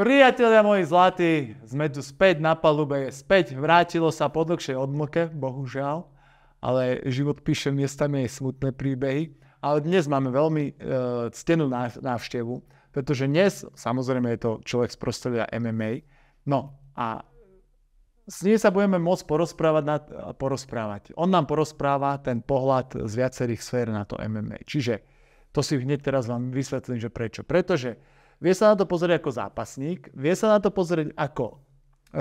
Priatelia moji zlatí, sme tu späť na palube, späť vrátilo sa po dlhšej odmlke, bohužiaľ, ale život píše miestami aj smutné príbehy. Ale dnes máme veľmi e, ctenú návštevu, pretože dnes, samozrejme je to človek z prostredia MMA, no a s ním sa budeme môcť porozprávať, na, porozprávať. On nám porozpráva ten pohľad z viacerých sfér na to MMA. Čiže to si hneď teraz vám vysvetlím, že prečo. Pretože Vie sa na to pozrieť ako zápasník, vie sa na to pozrieť ako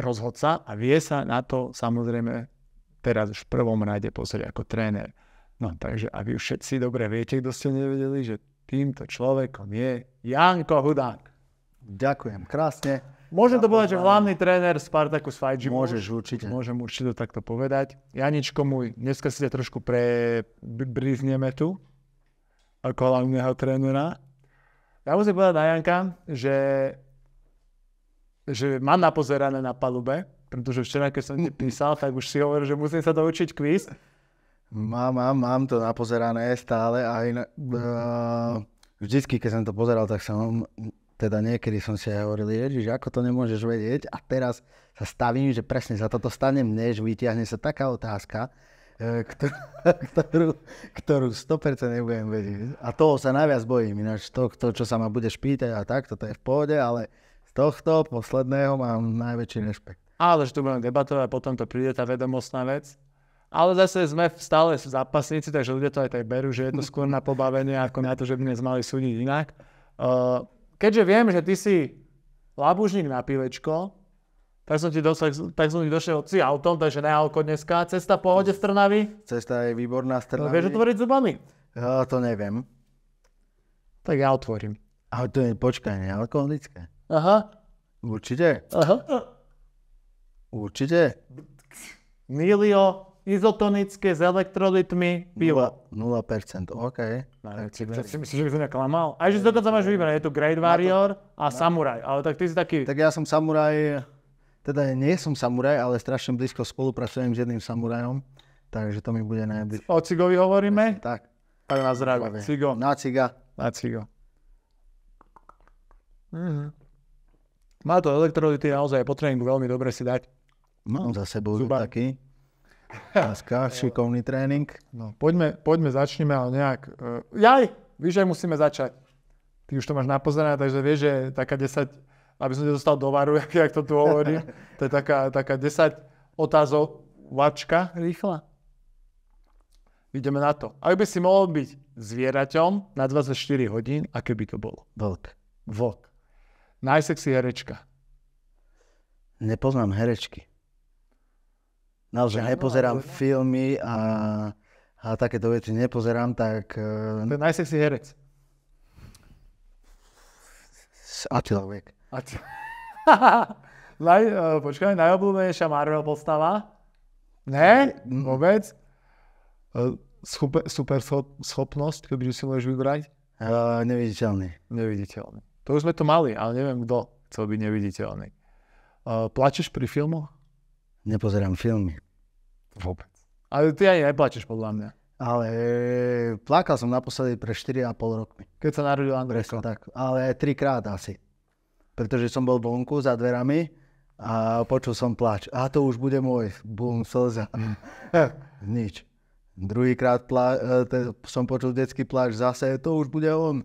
rozhodca a vie sa na to samozrejme teraz už v prvom rade pozrieť ako tréner. No takže a vy všetci dobre viete, kto ste nevedeli, že týmto človekom je Janko Hudák. Ďakujem krásne. Môžem to povedať, že hlavný tréner Spartaku Fajči. Môžeš určite. Môžem určite takto povedať. Janičko môj, dneska si ťa trošku prebrizneme tu ako hlavného trénera. Ja musím povedať na Janka, že, že má napozerané na palube, pretože včera, keď som ti písal, tak už si hovoril, že musím sa doučiť quiz. Mám, mám, mám to napozerané stále. Aj na, uh, vždycky, keď som to pozeral, tak som teda niekedy som si aj hovoril, že ako to nemôžeš vedieť a teraz sa stavím, že presne sa toto stane mne, že vyťahne sa taká otázka, Eh, ktorú, ktorú, ktorú 100% nebudem vedieť. A toho sa najviac bojím, ináč to, to, čo sa ma budeš pýtať a tak, to je v pohode, ale z tohto posledného mám najväčší rešpekt. Ale že tu budeme debatovať, potom to príde tá vedomostná vec. Ale zase sme stále zápasníci, takže ľudia to aj tak berú, že je to skôr na pobavenie, ako na to, že by sme mali súdiť inak. Uh, keďže viem, že ty si labužník na pivečko, tak som ti, došiel, tak som ti došiel si autom, takže na alko dneska. Cesta v pohode v Trnavy? Cesta je výborná v Trnavy. vieš otvoriť zubami? Ja, to neviem. Tak ja otvorím. Ale to je, počkaj, nealkoholické. Aha. Určite? Aha. Určite? Milio, izotonické s elektrolitmi pivo. 0, 0% OK. Čo si myslíš, že by som neklamal? Aj že dokonca máš vybrať, je tu Great Warrior a Samurai, ale tak ty si taký... Tak ja som Samurai teda nie som samuraj, ale strašne blízko spolupracujem s jedným samurajom, takže to mi bude najbližšie. O cigovi hovoríme? Presne, tak. Tak na zdravie. Cigo. Na ciga. Na cigo. Mhm. Má to elektrolyty, naozaj po tréningu veľmi dobre si dať. Mám za sebou Zuba. taký. Láska, šikovný tréning. No, poďme, poďme, začneme, ale nejak... Uh, jaj, víš, že musíme začať. Ty už to máš napozerané, takže vieš, že taká 10 aby som nedostal do varu, jak, jak to tu hovorím. To je taká, taká 10 vačka. rýchla. Ideme na to. Ak by si mohol byť zvieraťom na 24 hodín, aké by to bolo? Vlk. Vlk. Najsexy herečka. Nepoznám herečky. Naozaj nepozerám no, filmy a, a takéto veci nepozerám, tak... E, to je najsexy herec. Attila Vek. A čo? Naj, e, počkaj, najobľúbenejšia Marvel postava? Ne? Mm-hmm. Vôbec? E, super, super schopnosť, keby si môžeš vybrať? Uh, neviditeľný. Neviditeľný. To už sme to mali, ale neviem, kto chcel byť neviditeľný. Uh, plačeš pri filmoch? Nepozerám filmy. Vôbec. Ale ty ani neplačeš, podľa mňa. Ale plakal som naposledy pre 4,5 rokmi. Keď sa narodil Andrejko. tak, ale trikrát asi pretože som bol vonku za dverami a počul som plač. A to už bude môj. Bum, slza. Nič. Druhýkrát pla- e, som počul detský pláč, zase to už bude on.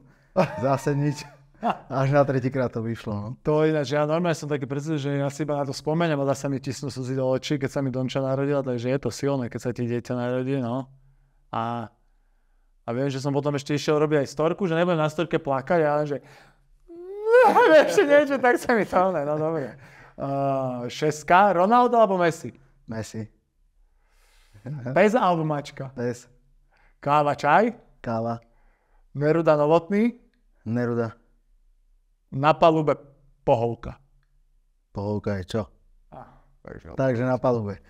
Zase nič. Až na tretíkrát to vyšlo. No. To ináč, ja normálne som taký predstavil, že ja si iba na to spomeniem ale dá sa mi tisnú slzy do očí, keď sa mi Donča narodila, takže je to silné, keď sa ti dieťa narodí, no. A, a viem, že som potom ešte išiel robiť aj storku, že nebudem na storke plakať, ale že ešte niečo, tak sa mi to ne, no dobre. Uh, šeska, Ronaldo alebo Messi? Messi. Bez alebo mačka? Bez. Káva, čaj? Káva. Neruda Novotný? Neruda. Na palube pohovka. Pohovka je čo? Ah, takže, takže na palube.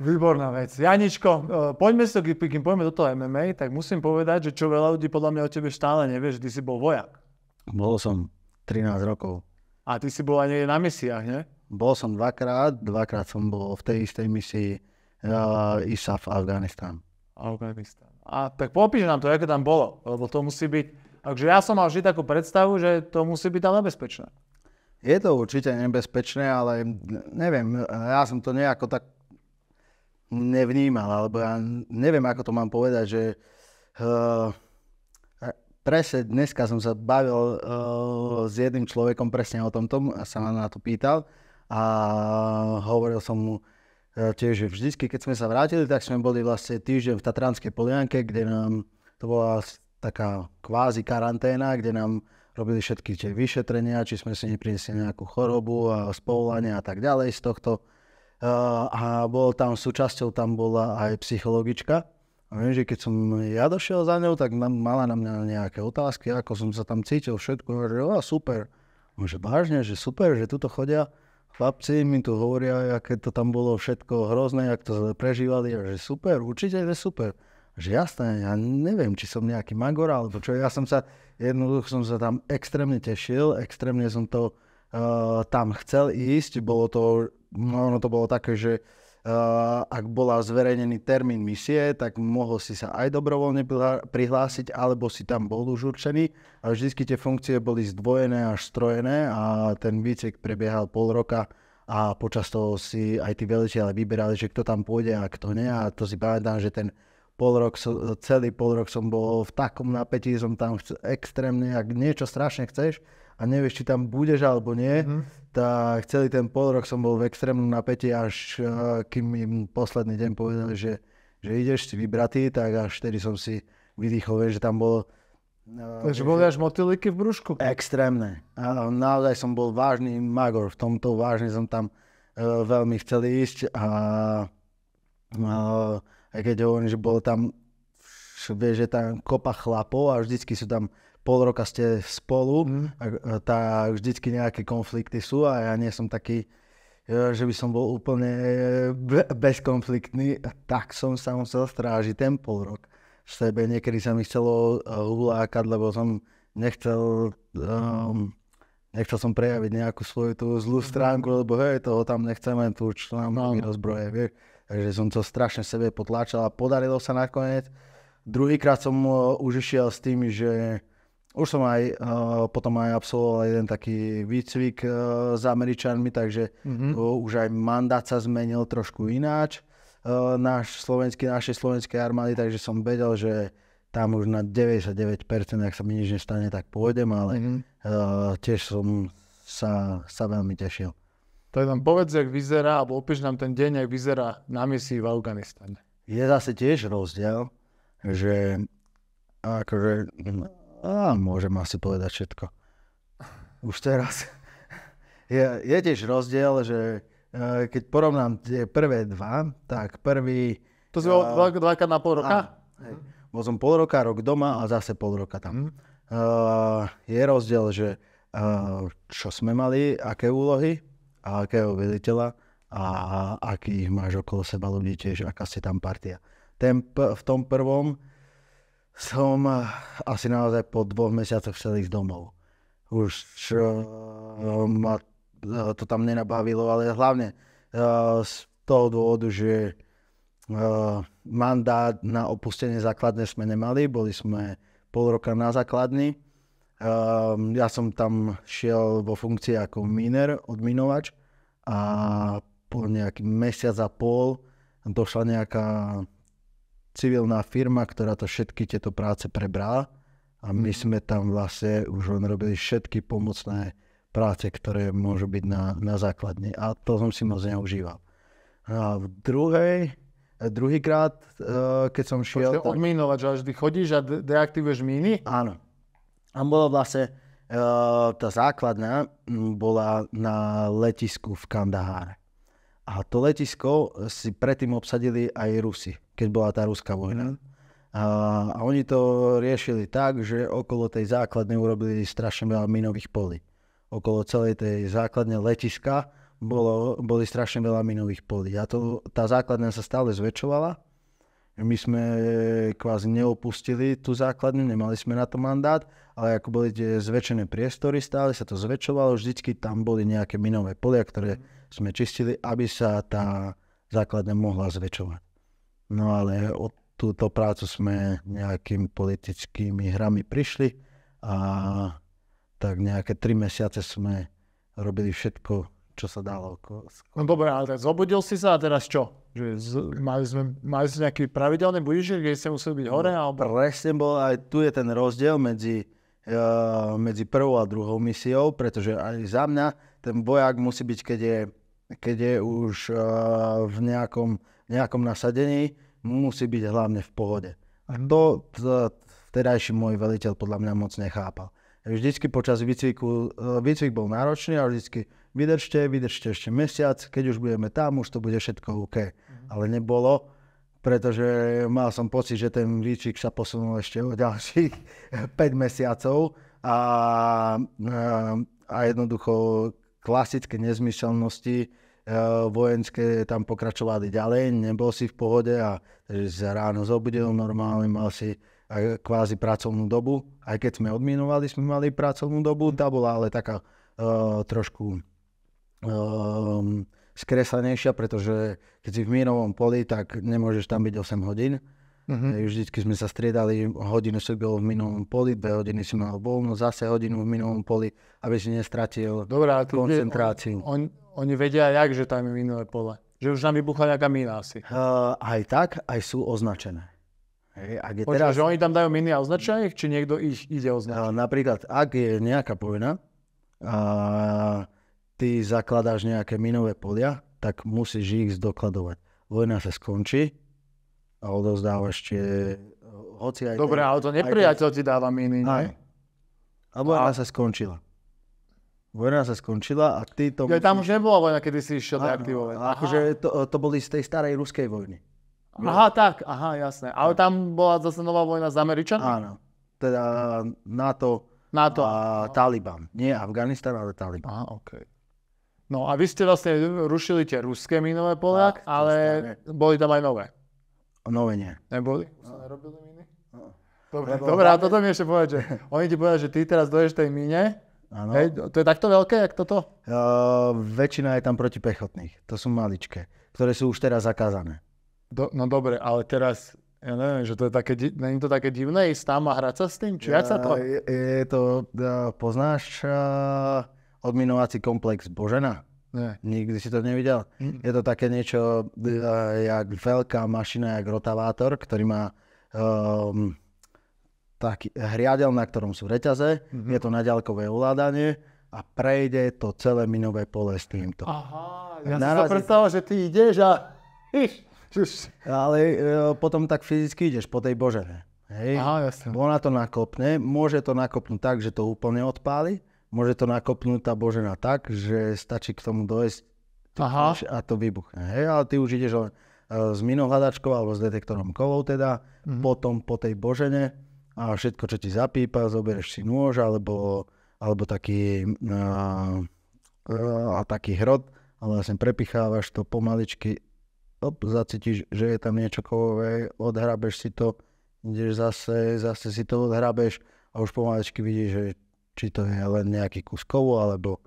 Výborná vec. Janičko, e, poďme to, kým pôjdeme do toho MMA, tak musím povedať, že čo veľa ľudí podľa mňa o tebe stále nevie, že ty si bol vojak. Bol som 13 rokov. A ty si bol aj na misiách, ne? Bol som dvakrát, dvakrát som bol v tej istej misii uh, ISAF Afganistán. Afganistán. A tak popíš nám to, ako tam bolo, lebo to musí byť... Takže ja som mal vždy takú predstavu, že to musí byť tam nebezpečné. Je to určite nebezpečné, ale neviem, ja som to nejako tak nevnímal, alebo ja neviem, ako to mám povedať, že uh, presne dneska som sa bavil uh, s jedným človekom presne o tomto a sa ma na to pýtal a hovoril som mu uh, tiež, že vždycky, keď sme sa vrátili, tak sme boli vlastne týždeň v Tatranskej Polianke, kde nám to bola taká kvázi karanténa, kde nám robili všetky tie vyšetrenia, či sme si nepriniesli nejakú chorobu a spovolanie a tak ďalej z tohto. Uh, a bol tam súčasťou, tam bola aj psychologička, a viem, že keď som ja došiel za ňou, tak mala na mňa nejaké otázky, ako som sa tam cítil, všetko. Hovorí, že super. Môže vážne, že super, že tuto chodia chlapci, mi tu hovoria, aké to tam bolo všetko hrozné, ako to prežívali, že super, určite je super. Že jasné, ja neviem, či som nejaký magor, alebo čo, ja som sa, jednoducho som sa tam extrémne tešil, extrémne som to uh, tam chcel ísť, bolo to, no ono to bolo také, že uh, Eh, ak bola zverejnený termín misie, tak mohol si sa aj dobrovoľne prihlásiť, alebo si tam bol už určený. A vždycky tie funkcie boli zdvojené až strojené a ten výcek prebiehal pol roka a počas toho si aj tí veliteľe vyberali, že kto tam pôjde a kto nie. A to si pamätám, že ten pol rok, celý pol rok som bol v takom napätí, som tam extrémne, ak niečo strašne chceš, a nevieš, či tam budeš alebo nie, mm-hmm. tak celý ten pol rok som bol v extrémnom napätí, až eh, kým im posledný deň povedali, že, že ideš si vybratý, tak až vtedy som si vydýchol, vieš, že tam bol. Uh, eh, Takže boli až motyliky v brúšku? Extrémne. Áno, naozaj som bol vážny magor v tomto, vážne som tam uh, veľmi chcel ísť a uh, aj keď hovorím, že bol tam, vieš, že tam kopa chlapov a vždycky sú tam pol roka ste spolu, mm. tak vždycky nejaké konflikty sú a ja nie som taký, e, že by som bol úplne e, bezkonfliktný, tak som sa musel strážiť ten pol rok. V sebe niekedy sa mi chcelo e, uvlákať, lebo som nechcel, um, nechcel som prejaviť nejakú svoju tú zlú mhm. stránku, lebo hej, toho tam nechcem len tu, čo nám no. rozbroje, vieš. Takže som to strašne sebe potláčal a podarilo sa nakoniec. Druhýkrát som už išiel s tým, že už som aj uh, potom aj absolvoval jeden taký výcvik uh, s Američanmi, takže mm-hmm. uh, už aj mandát sa zmenil trošku ináč uh, náš slovenský, našej slovenskej armády, takže som vedel, že tam už na 99%, ak sa mi nič nestane, tak pôjdem, ale mm-hmm. uh, tiež som sa, sa veľmi tešil. Tak nám povedz, jak vyzerá, alebo opíš nám ten deň, jak vyzerá na misii v Afganistane. Je zase tiež rozdiel, že akože hm, a môžem asi povedať všetko. Už teraz. Je, je tiež rozdiel, že e, keď porovnám tie prvé dva, tak prvý... To si bol e, dva, dvakrát na pol roka? Uh-huh. Bol som pol roka, rok doma a zase pol roka tam. Uh, je rozdiel, že uh, čo sme mali, aké úlohy a akého veliteľa a akých máš okolo seba ľudí tiež, aká ste tam partia. Ten, v tom prvom som eh, asi naozaj po dvoch mesiacoch chcel ísť domov. Už čo, ma eh, to tam nenabavilo, ale hlavne eh, z toho dôvodu, že mandát na opustenie základne sme nemali, boli sme pol roka na základni. ja som tam šiel vo funkcii ako miner, odminovač a po nejaký mesiac a pol došla nejaká civilná firma, ktorá to všetky tieto práce prebrala. a my mhm. sme tam vlastne už len robili všetky pomocné práce, ktoré môžu byť na, na základne a to som si moc neužíval. No a v druhej, eh, druhýkrát, eh, keď som šiel... tak... odminovať, že vždy chodíš a deaktivuješ míny? Áno. A bolo vlastne, eh, tá základná hm, bola na letisku v Kandaháre. A to letisko si predtým obsadili aj Rusi keď bola tá ruská vojna. Mhm. A, a oni to riešili tak, že okolo tej základne urobili strašne veľa minových polí. Okolo celej tej základne letiska bolo, boli strašne veľa minových polí. A to, tá základňa sa stále zväčšovala. My sme kvázi neopustili tú základňu, nemali sme na to mandát, ale ako boli tie zväčšené priestory, stále sa to zväčšovalo, vždycky tam boli nejaké minové polia, ktoré mhm. sme čistili, aby sa tá základňa mohla zväčšovať. No ale o túto prácu sme nejakými politickými hrami prišli a tak nejaké tri mesiace sme robili všetko, čo sa dalo. No dobré, ale zobudil si sa a teraz čo? Že z, mali, sme, mali sme nejaký pravidelný budiček, kde ste museli byť hore? No, alebo... Presne bol, aj tu je ten rozdiel medzi, uh, medzi prvou a druhou misiou, pretože aj za mňa ten vojak musí byť, keď je keď je už eh, v nejakom, nejakom nasadení, musí byť hlavne v pohode. A to vtedajší môj veliteľ podľa mňa moc nechápal. Vždycky počas výcviku, eh, výcvik bol náročný a vždycky vydržte, vydržte ešte mesiac, keď už budeme tam, už to bude všetko OK. Mhm. Ale nebolo, pretože mal som pocit, že ten výcvik sa posunul ešte o ďalších 5 mesiacov a, eh, a jednoducho klasické nezmyselnosti, eh, vojenské tam pokračovali ďalej, nebol si v pohode a takže ráno zobudil normálne, mal si eh, kvázi pracovnú dobu. Aj keď sme odminovali, sme mali pracovnú dobu, tá bola ale taká uh, trošku uh, ehm, skresanejšia, pretože keď si v mírovom poli, tak nemôžeš tam byť 8 hodín. Mm-hmm. vždy sme sa striedali, hodinu si bol v minulom mhm. poli, dve hodiny si mal voľno, zase hodinu v minulom poli, aby si nestratil Dobre, koncentráciu. On, on, oni vedia, jak, že tam je minulé pole. Že už nám vybuchla nejaká mina asi. Uh, aj tak, aj sú označené. Hej, ak je Počkej, teraz... že oni tam dajú miny a označenie, či niekto ich ide označiť? Uh, napríklad, ak je nejaká povina, uh, ty zakladáš nejaké minové polia, tak musíš ich zdokladovať. Vojna sa skončí, a odovzdáva ešte eh, hoci aj... Dobre, ale to nepriateľ ten... ti dáva miny, nie? A vojna a... sa skončila. Vojna sa skončila a ty to... Ja, tam už nebola vojna, kedy si išiel deaktivovať. Akože to, to boli z tej starej ruskej vojny. Aha, tak, aha, jasné. Ale tam bola zase nová vojna s Američanmi? Áno. Teda NATO, NATO a Taliban. Nie Afganistan, ale Taliban. Aha, Okay. No a vy ste vlastne rušili tie ruské minové poliak, ale stane. boli tam aj nové. Nové nie. Neboli? nerobili miny? No. Dobre, Lebo a toto mi ešte povedať, že oni ti povedia, že ty teraz doješ tej mine, Áno. Hej, to je takto veľké, jak toto? Uh, väčšina je tam protipechotných. To sú maličké, ktoré sú už teraz zakázané. Do, no dobre, ale teraz, ja neviem, že to je také, není to také divné ísť tam a hrať sa s tým? Či ja, sa to... Je, je to, uh, poznáš uh, odminovací komplex Božena? Nie. Nikdy si to nevidel? Mm. Je to také niečo, uh, jak veľká mašina, jak rotavátor, ktorý má um, taký hriadel, na ktorom sú reťaze, mm-hmm. je to na ďalkové ovládanie a prejde to celé minové pole s týmto. Aha, ja Narazí... som sa predstavoval, že ty ideš a... Ale uh, potom tak fyzicky ideš po tej božene. Hej? Aha, jasne. Ona to nakopne, môže to nakopnúť tak, že to úplne odpáli, môže to nakopnúť tá Božena tak, že stačí k tomu dojsť Aha. a to vybuchne. Hej, ale ty už ideš len e, s minohľadačkou alebo s detektorom kovov teda, mm-hmm. potom po tej Božene a všetko, čo ti zapípa, zoberieš si nôž alebo, alebo taký, a, e, e, a taký hrot a vlastne prepichávaš to pomaličky, op, zacítiš, že je tam niečo kovové, odhrabeš si to, ideš zase, zase si to odhrabeš a už pomaličky vidíš, že či to je len nejaký kus kovu, alebo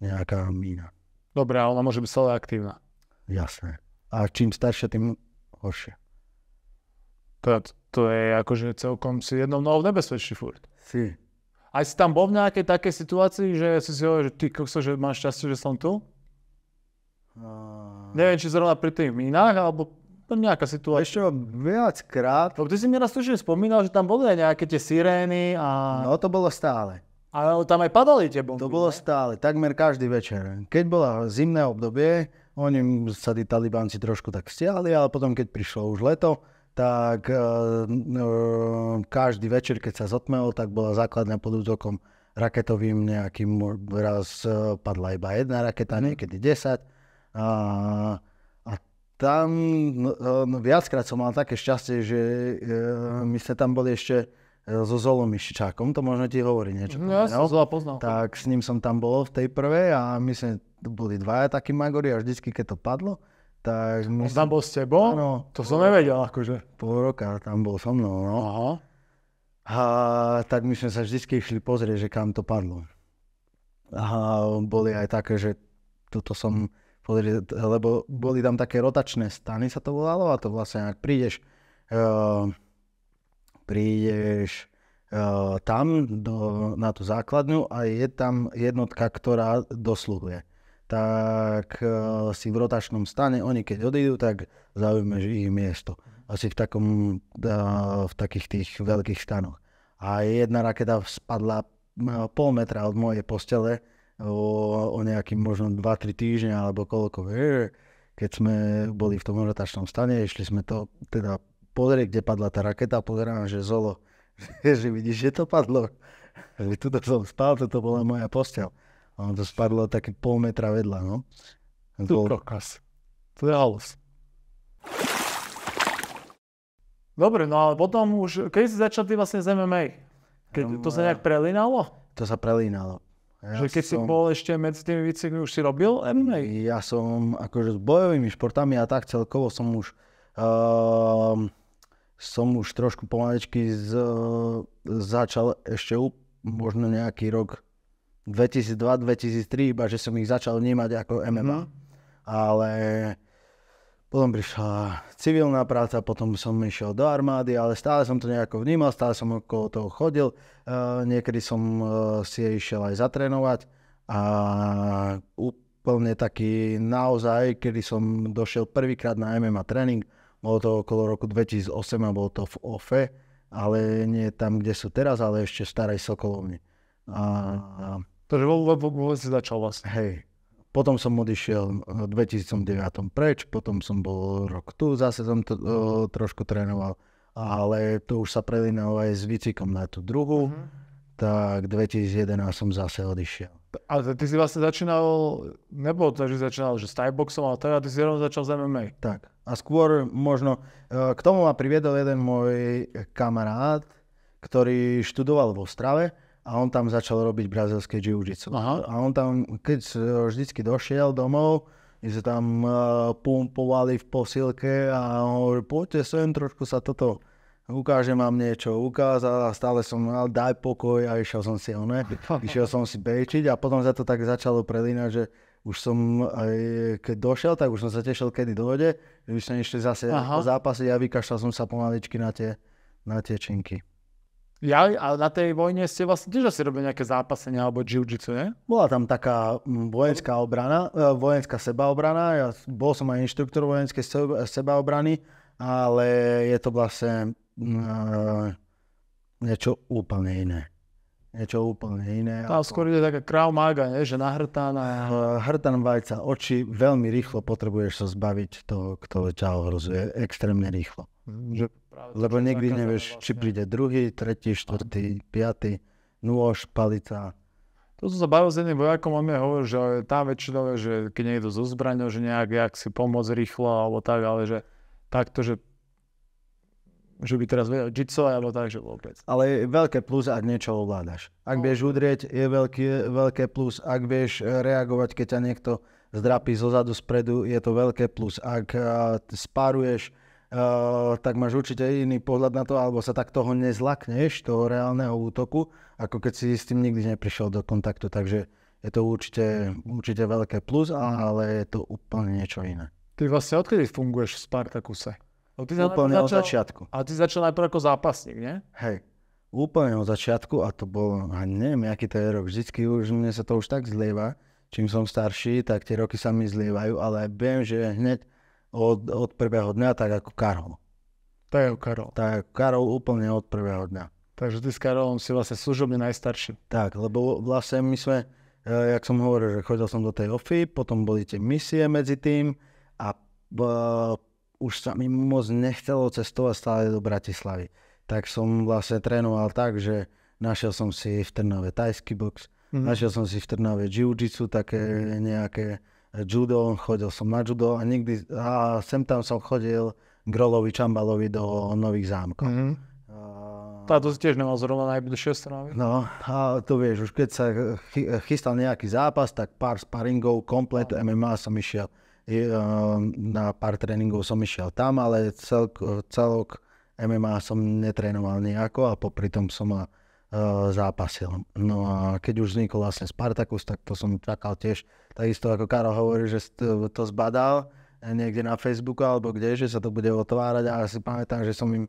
nejaká mína. Dobre, ale ona môže byť stále aktívna. Jasné. A čím staršia, tým horšie. To, to je akože celkom si jednou nohou nebezpečný furt. Si. A si tam bol v nejakej takej situácii, že si si hovoril, že ty kokso, že máš šťastie, že som tu? A... Neviem, či zrovna pri tých mínach, alebo to nejaká situácia. Ešte viackrát. Lebo ty si mi raz spomínal, že tam boli aj nejaké tie sirény a... No to bolo stále. Ale tam aj padali tie bomby. To bolo ne? stále, takmer každý večer. Keď bola zimné obdobie, oni sa tí talibanci trošku tak stiahli, ale potom keď prišlo už leto, tak uh, uh, každý večer, keď sa zotmelo, tak bola základňa pod útokom raketovým nejakým, raz uh, padla iba jedna raketa, mhm. niekedy 10. A, a tam no, no, viackrát som mal také šťastie, že e, my sme tam boli ešte E, so Zolom Mišičákom, to možno ti hovorí niečo. No, ja som Zola poznal. Tak s ním som tam bol v tej prvej a my sme boli dvaja takí magori a vždycky, keď to padlo, tak... My On tam bol s tebou? Áno. To som nevedel, akože. Pol roka tam bol so mnou, no. Aha. A, tak my sme sa vždycky išli pozrieť, že kam to padlo. A boli aj také, že toto som pozrieť, lebo boli tam také rotačné stany, sa to volalo, a to vlastne, ak prídeš uh, prídeš uh, tam do, na tú základňu a je tam jednotka, ktorá dosluhuje. Tak uh, si v rotačnom stane, oni keď odídu, tak zaujímeš ich miesto. Asi v, takom, uh, v takých tých veľkých stanoch. A jedna raketa spadla pol metra od mojej postele o, o nejakým možno 2-3 týždne alebo koľko. Keď sme boli v tom rotačnom stane, išli sme to teda pozrie, kde padla tá raketa a pozerám, že Zolo, že vidíš, že to padlo. Že tuto som spal, toto bola moja posteľ. A ono to spadlo také pol metra vedľa, no. Tu bol... kokos. To je halus. Dobre, no ale potom už, keď si začal ty vlastne z MMA? Keď, to sa nejak prelínalo? To sa prelínalo. Ja že keď som, si bol ešte medzi tými výcvikmi, už si robil MMA? Ja som akože s bojovými športami a tak celkovo som už uh, som už trošku pomalečky z, e, začal ešte up, možno nejaký rok 2002-2003, iba že som ich začal vnímať ako MMA. Mm. Ale potom prišla civilná práca, potom som išiel do armády, ale stále som to nejako vnímal, stále som okolo toho chodil. Uh, niekedy som uh, si išiel aj zatrénovať a úplne taký naozaj, kedy som došiel prvýkrát na MMA tréning, bolo to okolo roku 2008 a bolo to v OFE, ale nie tam, kde sú teraz, ale ešte v starej Sokolovni. A, vôbec Takže vo si začal vlastne. Hej. Potom som odišiel v 2009 preč, potom som bol rok tu, zase som to, o, trošku trénoval, ale to už sa prelinalo aj s výcikom na tú druhú, uh-huh. tak 2011 som zase odišiel. Ale ty si vlastne začínal, nebolo to, že začínal že s boxom, ale teda ty si rovno začal s MMA. Tak. A skôr možno, e, k tomu ma priviedol jeden môj kamarát, ktorý študoval v Ostrave a on tam začal robiť brazilské jiu-jitsu. Aha. A on tam, keď e, vždycky došiel domov, že tam e, pumpovali v posilke a on hovorí, poďte sem, trošku sa toto ukážem vám niečo, ukázal a stále som mal, daj pokoj a išiel som si oné, išiel som si bejčiť a potom sa to tak začalo prelínať, že už som aj keď došiel, tak už som sa tešil, kedy dojde, že by sme išli zase Aha. zápase a vykašľal som sa pomaličky na tie, na tie činky. Ja, a na tej vojne ste vlastne tiež asi robili nejaké zápasenia alebo jiu-jitsu, nie? Bola tam taká mm, vojenská obrana, e, vojenská sebaobrana, ja bol som aj inštruktor vojenskej sebaobrany, ale je to vlastne uh, niečo úplne iné. Niečo úplne iné. Tam skôr je taká krav mága, nie? že nahrtaná. Uh, e, hrtan vajca oči, veľmi rýchlo potrebuješ sa zbaviť toho, kto ťa ohrozuje. Extrémne rýchlo. Mm-hmm. Že Lebo nikdy nevieš, vlastne. či príde druhý, tretí, štvrtý, piatý, nôž, palica. To som sa bavil s jedným vojakom, on mi hovoril, že tá väčšinou, že keď niekto zo zbraňou, že nejak jak si pomôcť rýchlo alebo tak, ale že takto, že že by teraz vedel jitsu alebo tak, že vôbec. Ale je veľké plus, ak niečo ovládaš. Ak no. vieš udrieť, je veľký, veľké plus. Ak vieš eh, reagovať, keď ťa niekto zdrapí zo zadu, spredu, je to veľké plus. Ak eh, spáruješ, eh, tak máš určite iný pohľad na to, alebo sa tak toho nezlakneš, toho reálneho útoku, ako keď si s tým nikdy neprišiel do kontaktu. Takže je to určite, určite veľké plus, ale je to úplne niečo iné. Ty vlastne odkedy funguješ v Spartakuse? No, ty úplne začal, od začiatku. A ty začal najprv ako zápasník, nie? Hej, úplne od začiatku a to bol, a neviem, aký to je rok, vždycky už mne sa to už tak zlieva. Čím som starší, tak tie roky sa mi zlievajú, ale viem, že hneď od, od prvého dňa, tak ako Karol. Tak ako Karol. Tak ako Karol úplne od prvého dňa. Takže ty s Karolom si vlastne služobne najstarší. Tak, lebo vlastne my sme, eh, jak som hovoril, že chodil som do tej OFI, potom boli tie misie medzi tým, už sa mi moc nechcelo cestovať stále do Bratislavy. Tak som vlastne trénoval tak, že našiel som si v Trnave tajský box, mm-hmm. našiel som si v Trnave jiu-jitsu, také nejaké eh, judo, chodil som na judo a nikdy, a sem tam som chodil Grolovi Čambalovi do Nových zámkov. Mm-hmm. A... Táto si tiež nemal zrovna najbližšie strany. No, a to vieš, už keď sa chy- chystal nejaký zápas, tak pár sparingov, komplet no. MMA som išiel. Eh, na pár tréningov som išiel tam, ale celk, celok MMA som netrénoval nejako a popri tom som ma eh, zápasil. No a keď už vznikol vlastne Spartakus, tak to som čakal tiež. Takisto ako Karol hovorí, že to zbadal eh, niekde na Facebooku alebo kde, že sa to bude otvárať a ja si pamätám, že som im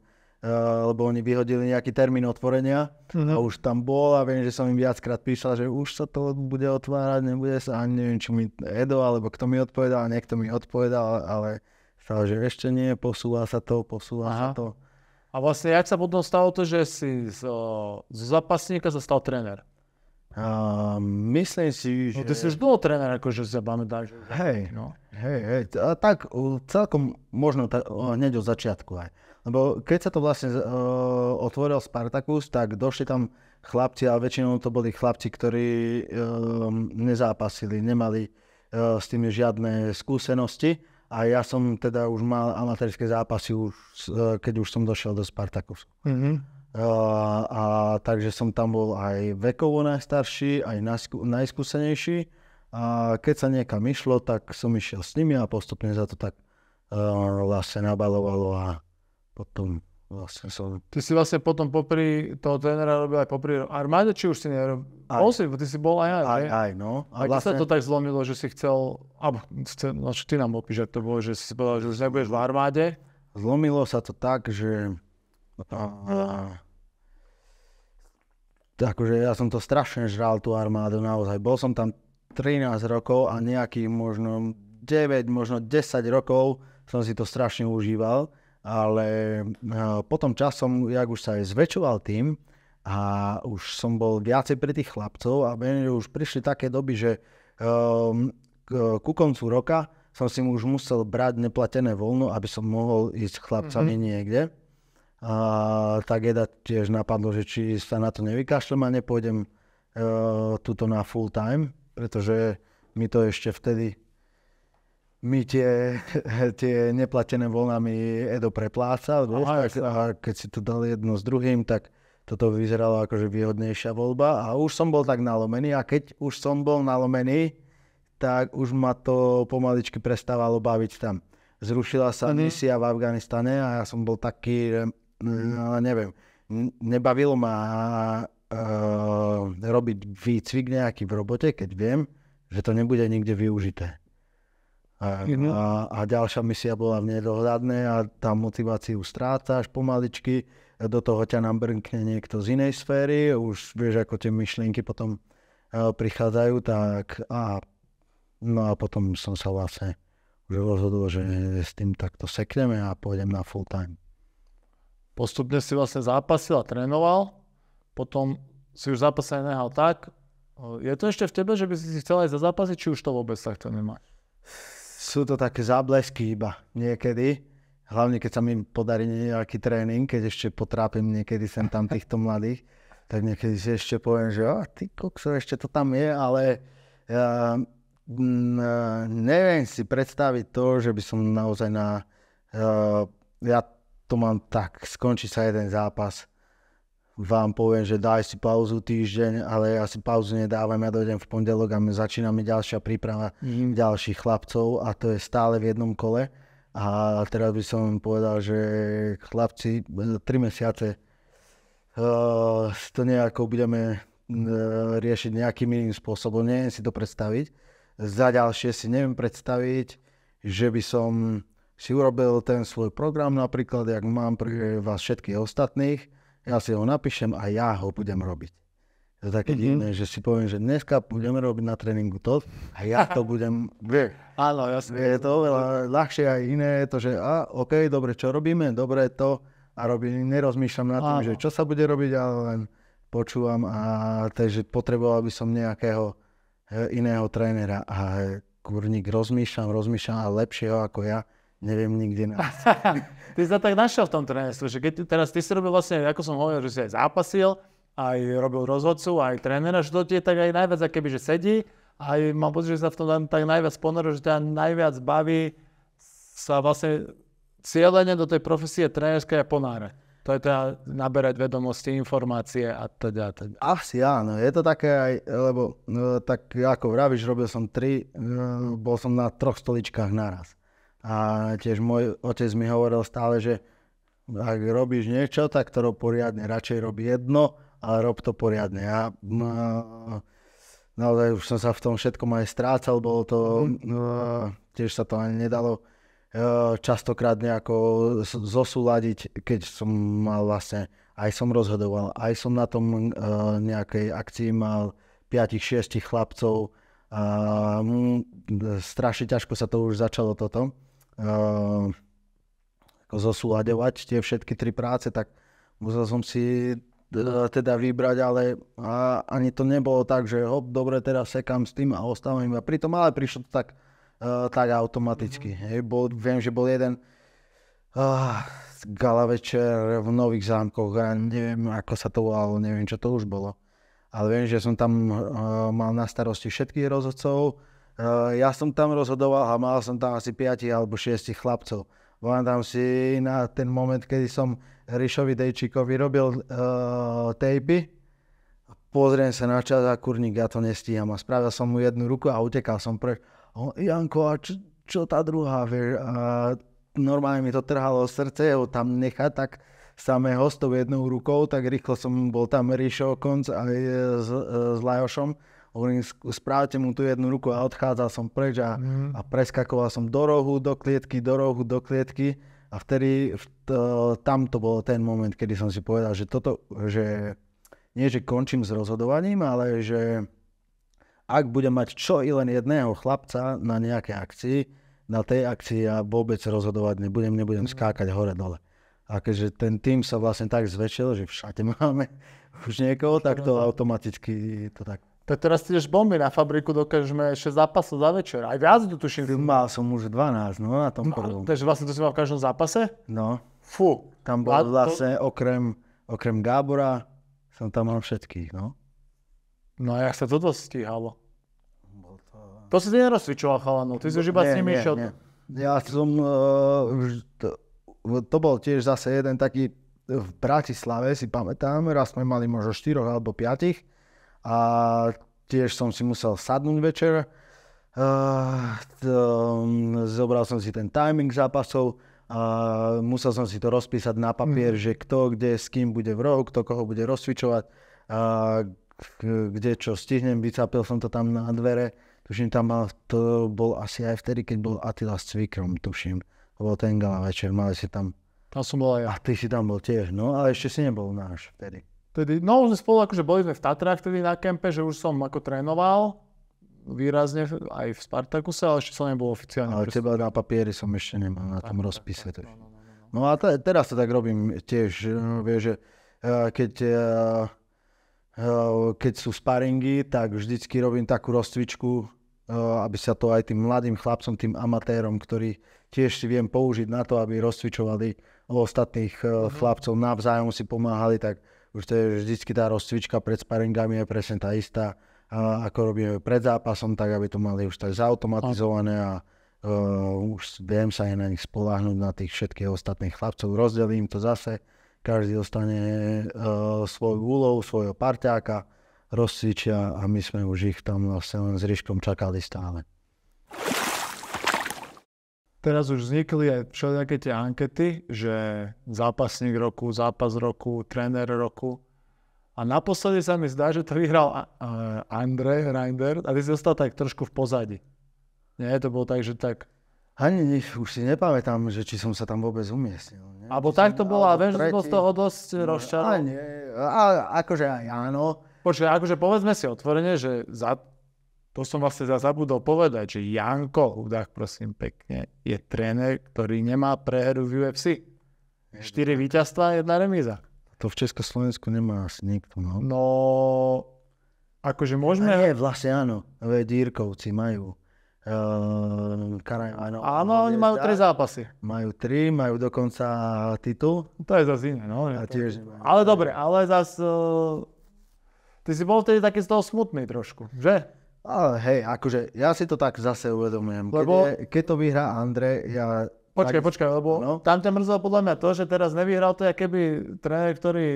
lebo oni vyhodili nejaký termín otvorenia mhm. a už tam bol a viem, že som im viackrát písal, že už sa to bude otvárať, nebude sa, ani neviem, či mi Edo alebo kto mi odpovedal, niekto mi odpovedal, ale stále, že ešte nie, posúva sa to, posúva Aha. sa to. A vlastne jak sa potom stalo to, že si z, z zápasníka sa stal tréner? myslím si, no, že... No ty si už bol tréner, akože sa pamätám. Že... Hej, no. hej, hej. A tak celkom možno ta, hneď od začiatku aj. Lebo keď sa to vlastne uh, otvoril Spartakus, tak došli tam chlapci a väčšinou to boli chlapci, ktorí uh, nezápasili, nemali uh, s tými žiadne skúsenosti. A ja som teda už mal amatérske zápasy, už, uh, keď už som došiel do Spartakus. Mm-hmm. Uh, a takže som tam bol aj vekovo najstarší, aj najskú, najskúsenejší. A keď sa niekam išlo, tak som išiel s nimi a postupne sa to tak uh, vlastne nabalovalo a potom vlastne som... Ty si vlastne potom popri toho trénera robil aj popri armáde, či už si nerobil? Aj. si, ty si bol aj aj, aj, aj no. A, a vlastne... sa to tak zlomilo, že si chcel, alebo chcel, no, ty nám opíš, to bolo, že si povedal, že už nebudeš v armáde? Zlomilo sa to tak, že... A, a, Takže ja som to strašne žral, tú armádu naozaj. Bol som tam 13 rokov a nejakých možno 9, možno 10 rokov som si to strašne užíval ale eh, potom časom, jak už sa aj zväčšoval tým a už som bol viacej pri tých chlapcov a viem, že už prišli také doby, že um, ku koncu roka som si už musel brať neplatené voľno, aby som mohol ísť chlapcami mm-hmm. niekde. A, tak jeda tiež napadlo, že či sa na to nevykašľam a nepôjdem uh, tuto na full time, pretože mi to ešte vtedy mi tie, tie neplatené voľna mi Edo preplácal, vieš, tak, a keď si to dal jedno s druhým, tak toto vyzeralo akože výhodnejšia voľba a už som bol tak nalomený a keď už som bol nalomený, tak už ma to pomaličky prestávalo baviť tam. Zrušila sa mm-hmm. misia v Afganistane a ja som bol taký, mm, neviem, nebavilo ma uh, robiť výcvik nejaký v robote, keď viem, že to nebude nikde využité. A, mm a, a ďalšia misia bola v nedohľadné a tá motiváciu strácaš pomaličky, do toho ťa nabrnkne niekto z inej sféry, už vieš, ako tie myšlienky potom uh, prichádzajú, tak a no a potom som sa vlastne už rozhodol, že s tým takto sekneme a pôjdem na full time. Postupne si vlastne zápasil a trénoval, potom si už zápasy nehal tak. E, je to ešte v tebe, že by si chcel aj za zápasy, či už to vôbec takto nemáš? sú to také záblesky iba niekedy. Hlavne, keď sa mi podarí nejaký tréning, keď ešte potrápim niekedy sem tam týchto mladých, tak niekedy si ešte poviem, že oh, ty kokso, ešte to tam je, ale ja, m, mm, e, neviem si predstaviť to, že by som naozaj na... Uh, ja to mám tak, skončí sa jeden zápas, vám poviem, že daj si pauzu týždeň, ale ja si pauzu nedávam, ja dojdem v pondelok a my začíname ďalšia príprava mm. ďalších chlapcov a to je stále v jednom kole. A teraz by som povedal, že chlapci, tri mesiace uh, to nejako budeme uh, riešiť nejakým iným spôsobom, neviem si to predstaviť. Za ďalšie si neviem predstaviť, že by som si urobil ten svoj program napríklad, jak mám pre vás všetkých ostatných, ja si ho napíšem a ja ho budem robiť. To je také mm-hmm. divné, že si poviem, že dneska budeme robiť na tréningu to a ja to budem... Vie. Áno, si... Je to oveľa ľahšie aj iné, je to, že a OK, dobre, čo robíme, dobre to a robím, nerozmýšľam nad tým, Áno. že čo sa bude robiť, ale len počúvam a takže potreboval by som nejakého e, iného trénera a kurník rozmýšľam, rozmýšľam a lepšieho ako ja neviem nikde na. ty sa tak našiel v tom trénerstve, že keď teraz ty si robil vlastne, ako som hovoril, že si aj zápasil, aj robil rozhodcu, aj trénera, že to ti tak aj najviac, keby, že sedí, aj mám pocit, že sa v tom tak najviac ponoril, že ťa najviac baví sa vlastne cieľene do tej profesie trénerskej a ponáre. To je teda naberať vedomosti, informácie a teda, teda. Asi áno, je to také aj, lebo no, tak ako vravíš, robil som tri, e, bol som na troch stoličkách naraz. A tiež môj otec mi hovoril stále, že ak robíš niečo, tak to rob poriadne. Radšej rob jedno, ale rob to poriadne. Ja naozaj už som sa v tom všetkom aj strácal, bolo to, mhm. tiež sa to ani nedalo e, častokrát nejako zosúľadiť, keď som mal vlastne, aj som rozhodoval, aj som na tom e, nejakej akcii mal 5-6 chlapcov, a strašne ťažko sa to už začalo toto uh, ehm, zosúľadovať tie všetky tri práce, tak musel som si e, teda vybrať, ale a ani to nebolo tak, že hop, dobre, teraz sekám s tým a ostávam iba pri tom, ale prišlo to tak, uh, tak automaticky. Mm-hmm. Hej, bol, viem, že bol jeden uh, gala večer v Nových zámkoch, ja neviem, ako sa to volalo, neviem, čo to už bolo. Ale viem, že som tam uh, mal na starosti všetkých rozhodcov, Eh, ja som tam rozhodoval a mal som tam asi 5 alebo 6 chlapcov. tam si na ten moment, kedy som Rišovi Dejčíkovi robil uh, tejpy. Pozriem sa na čas a kurník, ja to nestíham. A spravil som mu jednu ruku a utekal som preč. Oh, Janko, a čo, čo tá druhá? Vieš? A normálne mi to trhalo srdce, ho tam nechať tak samého s tou jednou rukou, tak rýchlo som bol tam Rišo konc aj s, eh, s Lajošom Hovorím, správte mu tú jednu ruku a odchádzal som preč a, mm. a preskakoval som do rohu, do klietky, do rohu, do klietky. A vtedy, to, tam to bol ten moment, kedy som si povedal, že toto, že nie, že končím s rozhodovaním, ale že ak budem mať čo i len jedného chlapca na nejakej akcii, na tej akcii ja vôbec rozhodovať nebudem, nebudem mhm. skákať hore-dole. A keďže ten tým sa vlastne tak zväčšil, že všade máme už niekoho, tak to automaticky to tak tak teraz ideš bomby na fabriku, mať ešte zápasov za večer. Aj viac tu tuším. Mal som už 12, no na tom no, prvom. Takže vlastne to si mal v každom zápase? No. Fú. Tam bol vlastne to... okrem, okrem Gábora, som tam mal všetkých, no. No a jak sa toto stíhalo? to... si ty nerozcvičoval chalanov, ty si už iba nie, s nimi išiel. Ja som, uh, to, to bol tiež zase jeden taký v Bratislave, si pamätám, raz sme mali možno 4 alebo 5 a tiež som si musel sadnúť večer. Uh, zobral som si ten timing zápasov a musel som si to rozpísať na papier, mm. že kto kde s kým bude v rohu, kto koho bude rozsvičovať, kde čo stihnem, vycapil som to tam na dvere. Tuším, tam mal, to bol asi aj vtedy, keď bol Atila s Cvikrom, tuším. To bol ten gala večer, mali si tam... Tam som bol aj ja. A ty si tam bol tiež, no, ale ešte si nebol náš vtedy. Tedy, no sme spolu akože boli sme v Tatrách vtedy na kempe, že už som ako trénoval výrazne aj v Spartakuse, ale ešte som nebol oficiálne. Ale teba na papieri som ešte nemal, na tom rozpise. No no, no, no, no. no a t- teraz to tak robím tiež, no, vieš, že e, keď, e, e, keď sú sparingy, tak vždycky robím takú rozcvičku, aby sa to aj tým mladým chlapcom, tým amatérom, ktorí tiež si viem použiť na to, aby rozcvičovali ostatných mhm. chlapcov, navzájom si pomáhali, tak už to je vždycky tá rozcvička pred sparingami je presne tá istá, a ako robíme pred zápasom, tak aby to mali už tak zautomatizované a uh, už viem sa aj na nich spolahnuť, na tých všetkých ostatných chlapcov. Rozdelím to zase, každý dostane uh, svoju úlohu, svojho parťáka, rozcvičia a my sme už ich tam vlastne len s Ryškom čakali stále. Teraz už vznikli aj všelijaké tie ankety, že zápasník roku, zápas roku, tréner roku. A naposledy sa mi zdá, že to vyhral Andre Reinder a ty si zostal tak trošku v pozadí. Nie, to bolo tak, že tak... Ani už si nepamätám, že či som sa tam vôbec umiestnil. Nie? Abo tak to bolo, a viem, že bol z toho dosť no, rozčarovaný. A, nie, a akože aj áno. Počkaj, akože povedzme si otvorene, že za to som vlastne zabudol povedať, že Janko Hudák, prosím pekne, je tréner, ktorý nemá prehru v UFC. 4 víťazstva, jedna remíza. To v Československu nemá asi nikto, no. No, akože môžeme... A nie, vlastne áno, veď Jirkovci majú. Uh, Karaj, áno, áno oni majú tri zápasy. Majú tri, majú dokonca titul. No to je zase iné, no. A tiež ale dobre, ale zase... Uh, ty si bol vtedy taký z toho smutný trošku, že? Ale hej, akože ja si to tak zase uvedomujem. Lebo keď, je, keď to vyhrá Andre, ja... Počkaj, tak... počkaj, lebo no? tam ťa mrzelo podľa mňa to, že teraz nevyhral to, aké keby tréner, ktorý...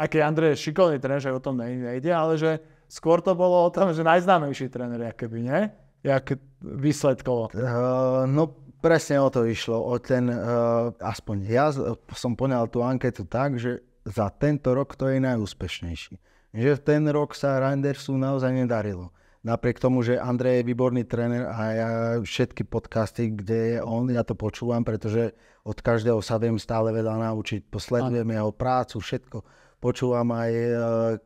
Aj keď Andre je šikovný tréner, že o tom nejde, ale že skôr to bolo o tom, že najznámejší tréner, keby, nie? Jak výsledkovo. Uh, no presne o to išlo. O ten, uh, aspoň ja som poňal tú anketu tak, že za tento rok to je najúspešnejší. Že ten rok sa Randersu naozaj nedarilo napriek tomu, že Andrej je výborný tréner a ja všetky podcasty, kde je on, ja to počúvam, pretože od každého sa viem stále veľa naučiť. Posledujem jeho prácu, všetko. Počúvam aj, e,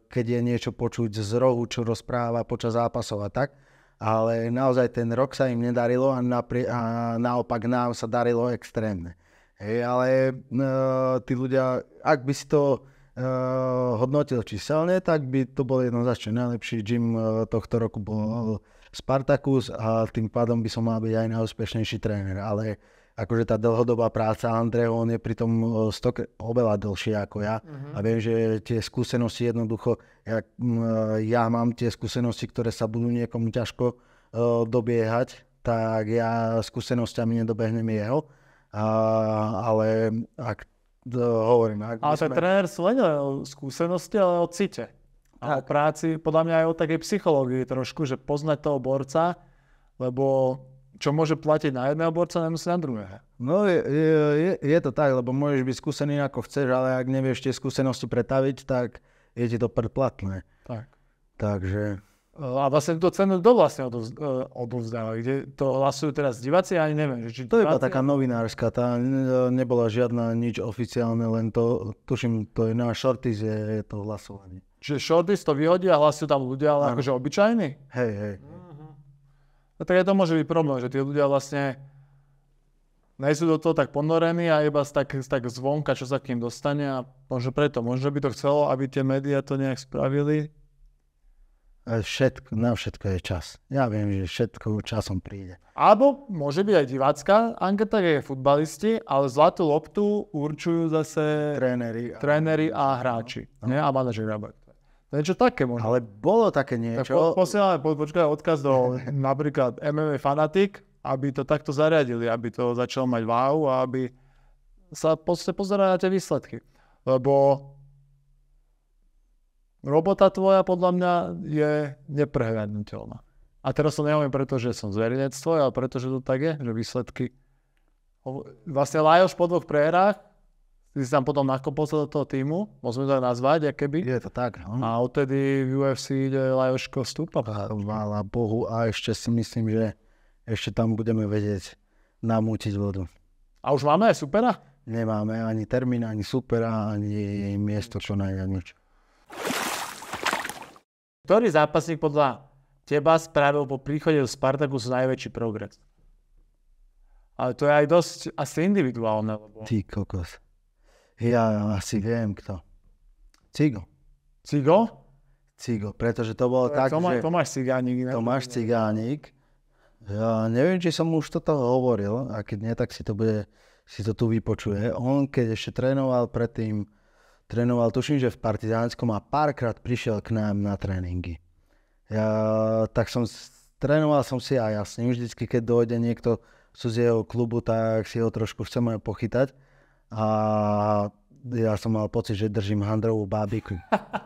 keď je niečo počuť z rohu, čo rozpráva počas zápasov a tak. Ale naozaj ten rok sa im nedarilo a, napri- a naopak nám sa darilo extrémne. Hej, ale uh, tí ľudia, ak by si to uh, hodnotil číselne, tak by to bol jednoznačne najlepší gym eh, tohto roku bol Spartacus a tým pádom by som mal byť aj najúspešnejší tréner. Ale akože tá dlhodobá práca Andreho, on je pritom eh, stok- oveľa dlhší ako ja. Uh-huh. A viem, že tie skúsenosti jednoducho, ja, ja mám tie skúsenosti, ktoré sa budú niekomu ťažko uh, dobiehať, tak ja skúsenosťami nedobehnem jeho. A, ale ak hovorím. Ak ale ten sme... tréner len o skúsenosti, ale o cite. A o práci, podľa mňa aj o takej psychológii trošku, že poznať toho borca, lebo čo môže platiť na jedného borca, nemusí na druhého. No je, je, je to tak, lebo môžeš byť skúsený ako chceš, ale ak nevieš tie skúsenosti pretaviť, tak je ti to predplatné. Tak. Takže a vlastne túto cenu do vlastne odovzdáva? E, kde to hlasujú teraz diváci? Ja ani neviem. Či to je iba taká novinárska, tá nebola žiadna nič oficiálne, len to, tuším, to je na shorty, je to hlasovanie. Čiže shorty to vyhodí a hlasujú tam ľudia, ale ano. akože obyčajní? Hej, hej. Uh-huh. No tak to môže byť problém, že tí ľudia vlastne nie sú do toho tak ponorení a iba tak, tak zvonka, čo sa k ním dostane a možno preto, možno by to chcelo, aby tie médiá to nejak spravili, E, všetko, na všetko je čas. Ja viem, že všetko časom príde. Alebo môže byť aj divácka anketa, je futbalisti, ale zlatú loptu určujú zase tréneri a, tréneri a hráči. No. Nie? A manažeri. Niečo také možno. Ale bolo také niečo. Tak po, posielame, po, počkaj, odkaz do napríklad MMA Fanatik, aby to takto zariadili, aby to začalo mať váhu a aby sa pozerali na tie výsledky. Lebo robota tvoja podľa mňa je neprehľadnutelná. A teraz to nehovorím preto, že som zverinec tvoj, ale preto, že to tak je, že výsledky... Vlastne Lajos po dvoch prehrách, ty si tam potom nakopol sa do toho týmu, môžeme to aj nazvať, keby. Je to tak, no. A odtedy v UFC ide Lajoško stúpa. Vála Bohu a ešte si myslím, že ešte tam budeme vedieť namútiť vodu. A už máme aj supera? Nemáme ani termín, ani supera, ani miesto, čo naj, nič. Ktorý zápasník podľa teba spravil po príchode do Spartakusu najväčší progres? Ale to je aj dosť asi individuálne. Lebo... Ty kokos. Ja asi viem kto. Cigo. Cigo? Cigo, pretože to bolo to tak, že... Tomáš Cigánik. Tomáš Cigánik. Ja neviem, či som už toto hovoril, a keď nie, tak si to, bude, si to tu vypočuje. On, keď ešte trénoval predtým Trénoval, tuším, že v Partizánskom a párkrát prišiel k nám na tréningy. Ja, tak som, trénoval som si aj ja s ním. Vždycky, keď dojde niekto z jeho klubu, tak si ho trošku chcem aj pochytať. A ja som mal pocit, že držím handrovú bábiku.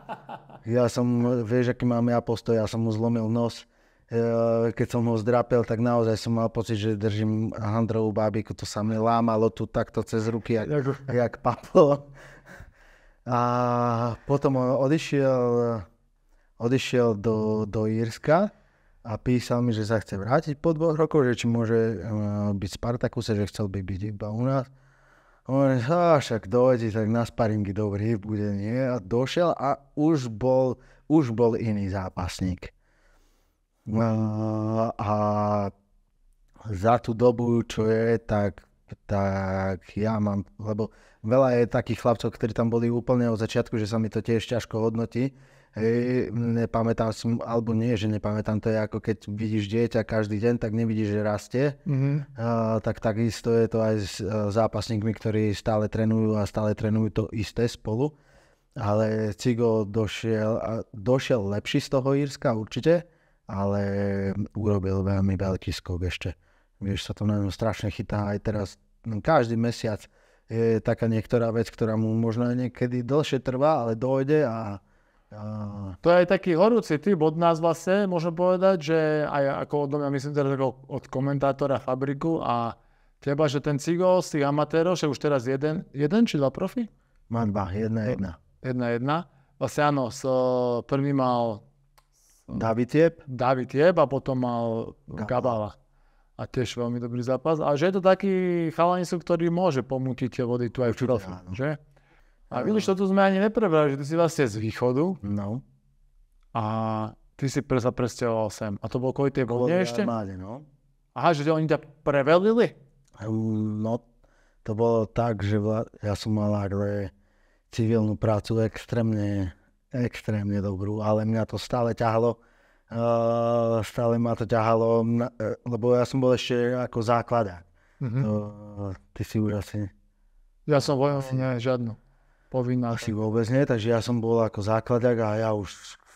Ja som, vieš, aký mám ja postoj, ja som mu zlomil nos. E, keď som ho zdrapil, tak naozaj som mal pocit, že držím handrovú bábiku. To sa mi lámalo tu takto cez ruky, jak, jak paplo. A potom odišiel, odišiel do, do Írska a písal mi, že sa chce vrátiť po dvoch rokoch, že či môže e, byť Spartakuse, že chcel by byť iba u nás. A on a však dojde, tak na sparingy dobrý bude, nie? A došiel a už bol, už bol iný zápasník. A, a za tú dobu, čo je, tak, tak ja mám, lebo veľa je takých chlapcov, ktorí tam boli úplne od začiatku, že sa mi to tiež ťažko hodnotí. Hej, nepamätám si, alebo nie, že nepamätám, to je ako keď vidíš dieťa každý deň, tak nevidíš, že rastie. Mm-hmm. Uh, tak takisto je to aj s uh, zápasníkmi, ktorí stále trénujú a stále trénujú to isté spolu. Ale Cigo došiel, a došiel lepší z toho Írska určite, ale urobil veľmi veľký skok ešte. Vieš, sa to na ňom strašne chytá aj teraz. Každý mesiac je taká niektorá vec, ktorá mu možno niekedy dlhšie trvá, ale dojde a a... To je aj taký horúci typ od nás vlastne, môžem povedať, že aj ako od mňa, myslím teraz ako od komentátora Fabriku a teba, že ten cigol z tých amatérov, že už teraz jeden, jeden či dva profi? Mám dva, jedna, no, jedna. Jedna, jedna. Vlastne áno, so, prvý mal... David Jeb. David Jeb a potom mal Gabala a tiež veľmi dobrý zápas. A že je to taký chalani sú, ktorý môže pomútiť tie vody tu aj v Čurofe, že? A vidíš, toto sme ani neprebrali, že ty si vlastne z východu. No. A ty si pre sa presťahoval sem. A to bolo kvôli tej vode ešte? Armáde, no. Aha, že oni ťa prevelili? No, to bolo tak, že vla... ja som mal agroje civilnú prácu extrémne, extrémne dobrú, ale mňa to stále ťahalo Uh, stále ma to ťahalo, na, e, lebo ja som bol ešte ako základák. Mm-hmm. To, ty si už asi... Ja som vojel, asi... nie, žiadno. Povinná. Asi vôbec nie, takže ja som bol ako základák a ja už,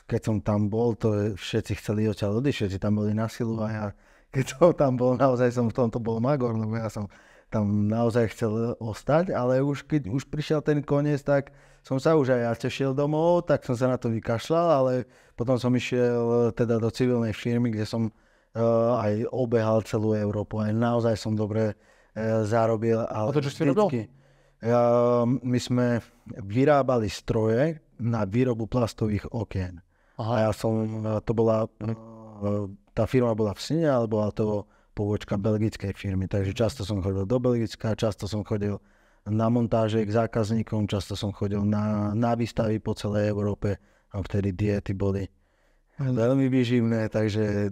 keď som tam bol, to všetci chceli odtiaľ odísť, všetci tam boli na silu a ja, keď som tam bol, naozaj som v tomto bol magor, lebo ja som tam naozaj chcel ostať, ale už keď už prišiel ten koniec, tak som sa už aj ja tešil domov, tak som sa na to vykašľal, ale potom som išiel eh, teda do civilnej firmy, kde som uh, aj obehal celú Európu. Aj naozaj som dobre uh, zarobil. Ale a to čo si robil? Uh, my sme vyrábali stroje na výrobu plastových okien. Aha. A ja som, uh, to bola, uh, tá firma bola v Sine, alebo bola to pobočka belgickej firmy. Takže často som chodil do Belgicka, často som chodil na montáže k zákazníkom, často som chodil na, na výstavy po celej Európe a vtedy diety boli veľmi výživné, takže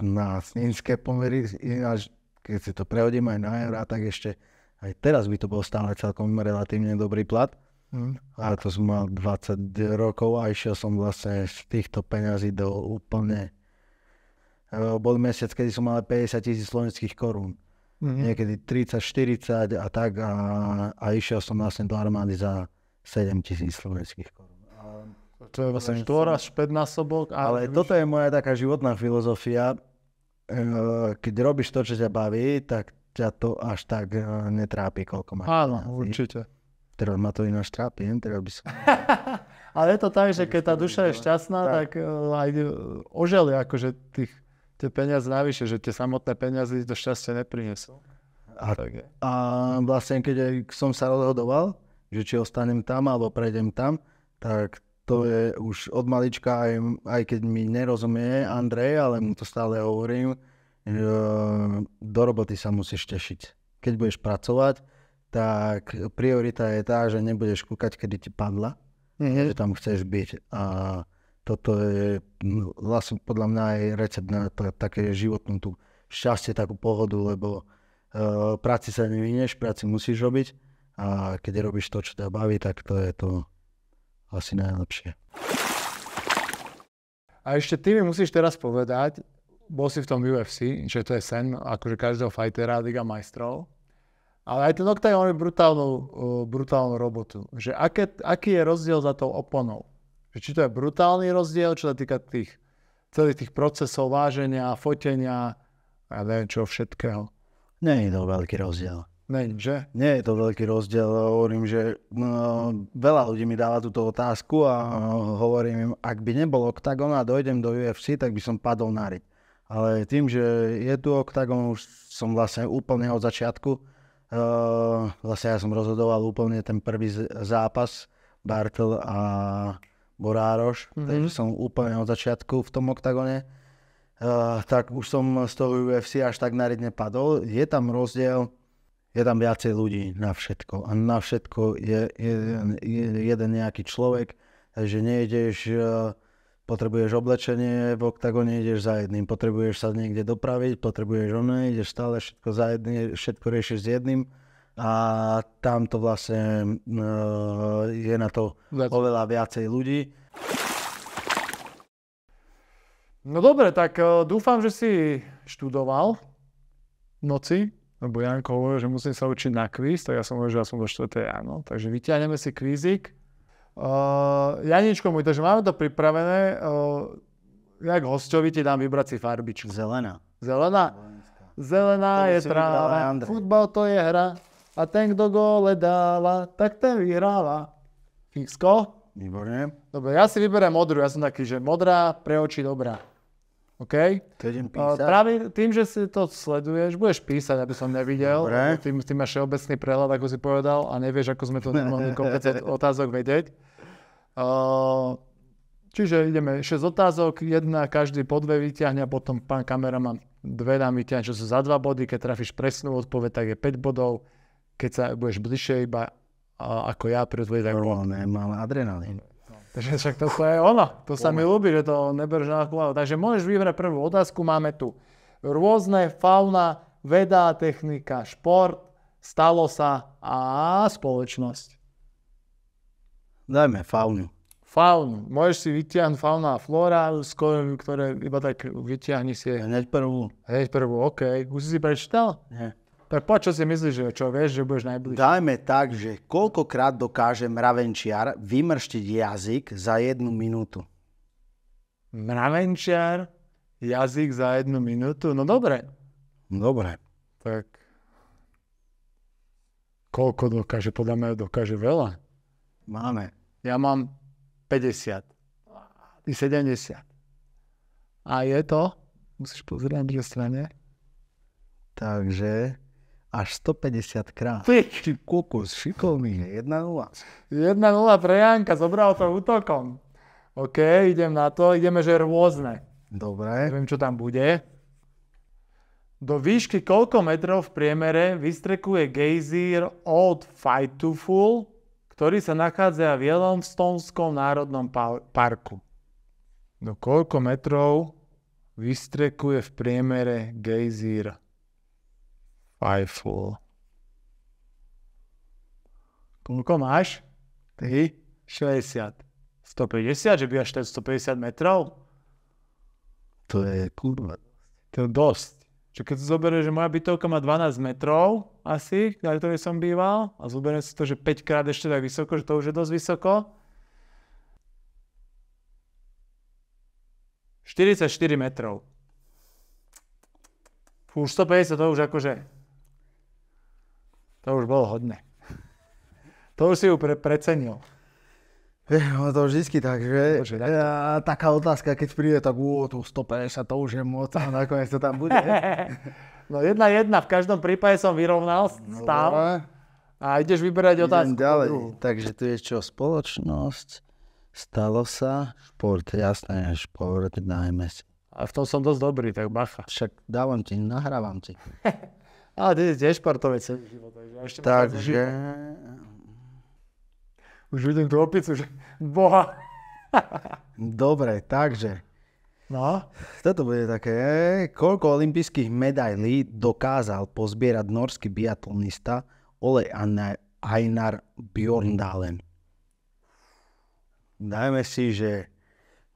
na snínske pomery, ináč keď si to prehodím aj na eurá, tak ešte aj teraz by to bol stále celkom relatívne dobrý plat. Mm. A to som mal 20 rokov a išiel som vlastne z týchto peňazí do úplne... E, bol mesiac, kedy som mal 50 tisíc slovenských korún mm-hmm. niekedy 30, 40 a tak a, a išiel som vlastne do armády za 7 tisíc slovenských korun. To je vlastne 4 až 5 násobok. A ale toto je moja taká životná filozofia. E, keď robíš to, čo ťa baví, tak ťa to až tak e, netrápi, koľko máš. Áno, určite. Teraz ma to ináč trápi, ne? Teraz by som... ale je to tak, že keď tá duša je šťastná, tak, tak e, aj oželi akože tých tie peniaze navyše, že tie samotné peniaze to šťastie neprinesú. A, a vlastne keď som sa rozhodoval, že či ostanem tam alebo prejdem tam, tak to je už od malička, aj, aj keď mi nerozumie Andrej, ale mu to stále hovorím, že e, do roboty sa musíš tešiť. Keď budeš pracovať, tak priorita je tá, že nebudeš kúkať, kedy ti padla, mm-hmm. že tam chceš byť. A toto je no, vlastne podľa mňa aj recept na t- také životnú tú šťastie, takú pohodu, lebo uh, práci sa nevinieš, práci musíš robiť a keď robíš to, čo ťa baví, tak to je to asi najlepšie. A ešte ty mi musíš teraz povedať, bol si v tom UFC, že to je sen, akože každého fightera, Liga majstrov, ale aj ten Octagon je brutálnu, uh, brutálnu robotu. Že aké, aký je rozdiel za tou oponou? Či to je brutálny rozdiel, čo sa týka tých, celých tých procesov váženia, fotenia, ja neviem čo všetkého. Nie je to veľký rozdiel. Nie, že? Nie je to veľký rozdiel. Hovorím, že no, veľa ľudí mi dáva túto otázku a no, hovorím im, ak by nebol OKTAGON a dojdem do UFC, tak by som padol na ryb. Ale tým, že je tu OKTAGON, už som vlastne úplne od začiatku. Uh, vlastne ja som rozhodoval úplne ten prvý zápas Bartel a Borároš, mm-hmm. takže som úplne od začiatku v tom oktagone. Uh, eh, tak už som z toho UFC až tak naredne padol. Je tam rozdiel, je tam viacej ľudí na všetko. A na všetko je, je, je jeden nejaký človek, takže nejdeš, uh, potrebuješ oblečenie, v oktagone ideš za jedným, potrebuješ sa niekde dopraviť, potrebuješ ono, ideš stále všetko za jedným, všetko riešiš s jedným a tam to vlastne eh, je na to oveľa viacej ľudí. No dobre, tak eh, dúfam, že si študoval v noci, lebo Janko hovoril, že musím sa učiť na kvíz, tak ja som hovoril, že ja som do 4. ráno. Takže vyťahneme si kvízik. Uh, Janičko môj, takže máme to pripravené. Uh, jak hostovi ti dám vybrať si farbičku. Zelená. Zelená? Zelená, Zelená je tráva. Futbal to je hra a ten, kto go dáva, tak ten vyhráva. Fixko? Výborne. Dobre, ja si vyberiem modrú. Ja som taký, že modrá, pre oči dobrá. OK? To idem písať. Práve tým, že si to sleduješ, budeš písať, aby som nevidel. Dobre. Tým, tým máš všeobecný prehľad, ako si povedal, a nevieš, ako sme to nemohli kopec otázok vedieť. Uh, čiže ideme 6 otázok, jedna, každý po dve vyťahne a potom pán kameraman dve nám vyťahne, čo sú za dva body. Keď trafíš presnú odpoveď, tak je 5 bodov keď sa budeš bližšie iba a, ako ja pri tvojej tak... Normálne, mám adrenalín. Takže však to je ono. To sa Ume. mi ľúbi, že to nebereš na hlavu. Takže môžeš vybrať prvú otázku. Máme tu rôzne fauna, veda, technika, šport, stalo sa a spoločnosť. Dajme faunu. Faunu. Môžeš si vytiahnuť fauna a flora, skoro, ktoré iba tak vytiahni si. Hneď prvú. Hneď prvú, OK. Už si si prečítal? Nie. Tak po čo si myslíš, že čo vieš, že budeš najbližší? Dajme tak, že koľkokrát dokáže mravenčiar vymrštiť jazyk za jednu minútu? Mravenčiar? Jazyk za jednu minútu? No dobre. No dobre. Tak koľko dokáže? Podľa mňa dokáže veľa. Máme. Ja mám 50. i 70. A je to? Musíš pozrieť na druhej strane. Takže až 150 krát. Ty kokos, šikovný, 1-0. 1-0 pre Janka, zobral to útokom. OK, idem na to, ideme, že rôzne. Dobre. Neviem, čo tam bude. Do výšky koľko metrov v priemere vystrekuje gejzír Old Fightful, ktorý sa nachádza v Yellowstonskom národnom parku? Do koľko metrov vystrekuje v priemere gejzír Fajful. Koľko máš? Ty? 60. 150, že by až 450 metrov? To je kurva. To je dosť. Čo keď si zoberieš, že moja bytovka má 12 metrov asi, na ktorej som býval, a zoberieš si to, že 5 krát ešte tak vysoko, že to už je dosť vysoko. 44 metrov. Už 150 to už akože to už bolo hodné. To už si ju pre, precenil. No to vždy, tak, že Bože, a, taká otázka, keď príde, tak ú, tu 150, to už je moc a nakoniec to tam bude. no jedna jedna, v každom prípade som vyrovnal stav. No, a ideš vyberať otázku. ďalej. Takže tu je čo, spoločnosť, stalo sa, šport, jasné, šport, najmä A v tom som dosť dobrý, tak bacha. Však dávam ti, nahrávam ti. Ale ty si tiež športovec celý život. Takže Už vidím tú opicu, že boha. Dobre, takže. No. Toto bude také. Eh, koľko olympijských medailí dokázal pozbierať norský biatlonista Ole Einar Bjorndalen? Dajme si, že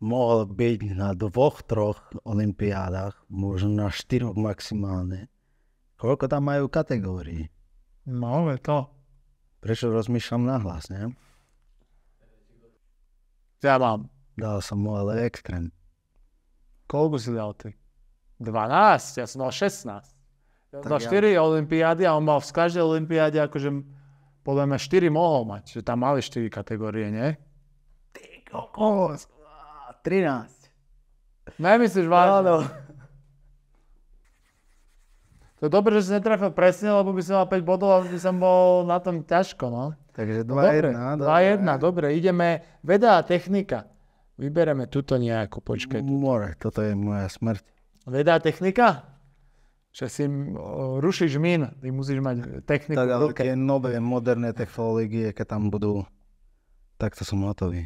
mohol byť na dvoch, troch olimpiádach, možno na štyroch maximálne. Koľko tam majú kategórií? No, je to. Prečo rozmýšľam nahlas, ne? Ja mám. Dal som mu ale extrém. Koľko si dal ty? 12, ja som mal 16. Ja som 4 ja... olimpiády a on mal v každej olimpiáde akože podľa mňa 4 mohol mať, že tam mali 4 kategórie, nie? Ty kokos, 13. Nemyslíš vážne? Áno. No. To je dobré, že si netrafil presne, lebo by si mal 5 bodov a by som bol na tom ťažko, no. Takže 2-1. No, 2-1, dobre. Ideme veda a technika. Vybereme tuto nejakú, počkaj. More, toto je moja smrť. Veda a technika? Že si rušíš min, ty musíš mať techniku. Tak ale tie nové, moderné technológie, keď tam budú, tak to som hotový.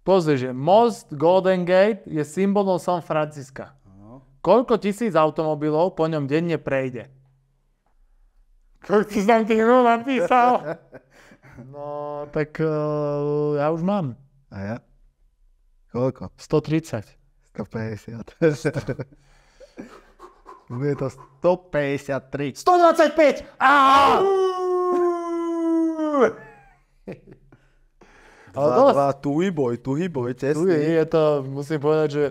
Pozri, že most Golden Gate je symbolom San Francisca koľko tisíc automobilov po ňom denne prejde? Koľko si tam tých rúl napísal? No, tak uh, ja už mám. A ja? Koľko? 130. 150. Bude to 153. 125! Á! Ale tu hýboj, tu hýboj, tesný. Tu je, je to, musím povedať, že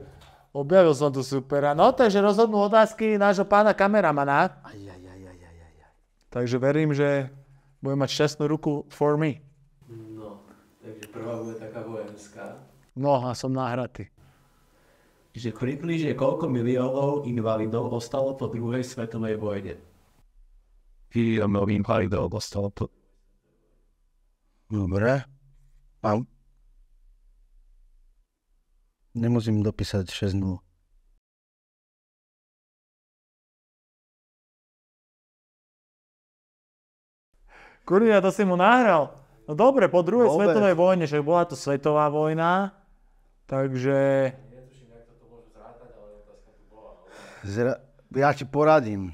Objavil som tu supera. No takže rozhodnú otázky nášho pána kameramana. Aj, aj, aj, aj, aj, aj. Takže verím, že bude mať šťastnú ruku for me. No, takže prvá bude taká vojenská. No a som náhratý. Že približne koľko miliónov invalidov ostalo po druhej svetovej vojne? Miliónov invalidov ostalo po... Dobre. Mám Nemusím dopísať 6-0. Kurňa, to si mu nahral. No dobre, po druhej Vôbec. svetovej vojne, že bola to svetová vojna, takže... Zra... Ja ti poradím,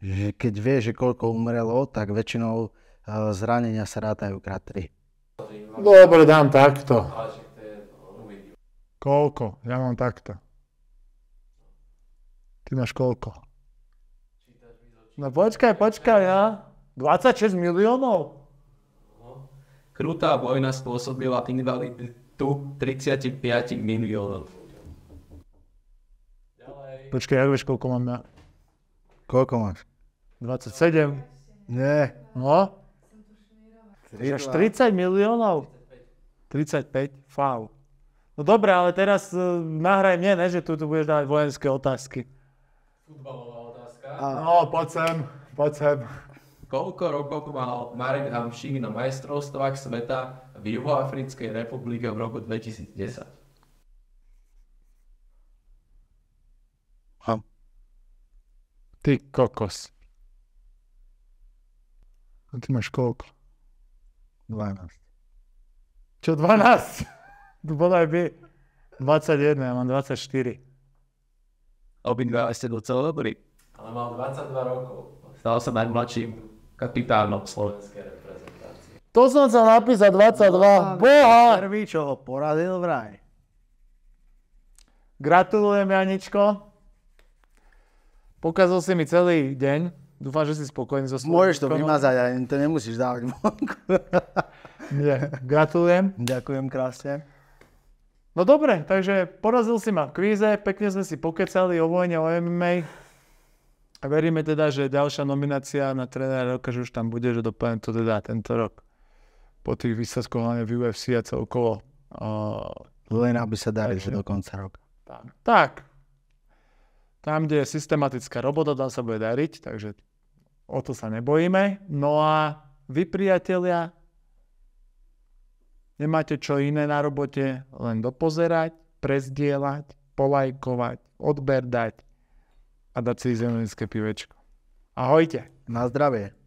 že keď vieš, že koľko umrelo, tak väčšinou eh, zranenia sa rátajú krát 3. Dobre, dám takto. Koľko? Ja mám takto. Ty máš koľko? No počkaj, počkaj, ja. 26 miliónov? Krutá vojna spôsobila invaliditu 35 miliónov. Počkaj, ja vieš, koľko mám ja? Koľko máš? 27. Nie. No? Až 30 miliónov? 35. Fau. No dobré, ale teraz uh, nahraj mne, ne, že tu, tu budeš dávať vojenské otázky. Futbalová otázka. A... No, poď sem, poď sem. Koľko rokov mal Marek Hamšík na majstrovstvách sveta v Juhoafrickej republike v roku 2010? Ha. Ty kokos. A ty máš koľko? 12. Čo 12? aj by 21, ja mám 24. Obidva ste docela dobrí. Ale mám 22 rokov. Stal sa najmladším kapitánom slovenskej reprezentácie. To som sa napísal 22. Boha! Prvý, čo ho poradil vraj. Gratulujem, Janičko. Pokazal si mi celý deň. Dúfam, že si spokojný so svojím. Môžeš to vymazať, ale to nemusíš dávať vonku. Nie, gratulujem. Ďakujem krásne. No dobre, takže porazil si ma v kvíze, pekne sme si pokecali o vojne, o MMA. A veríme teda, že ďalšia nominácia na trénera roka, že už tam bude, že doplňujem to teda tento rok. Po tých výsledkoch hlavne v UFC a celkovo. Uh, Len aby sa dali, že do konca roka. Tak. tak. Tam, kde je systematická robota, tam sa bude dariť, takže o to sa nebojíme. No a vy, priatelia, Nemáte čo iné na robote, len dopozerať, prezdielať, polajkovať, odber dať a dať si zemlinské pivečko. Ahojte. Na zdravie.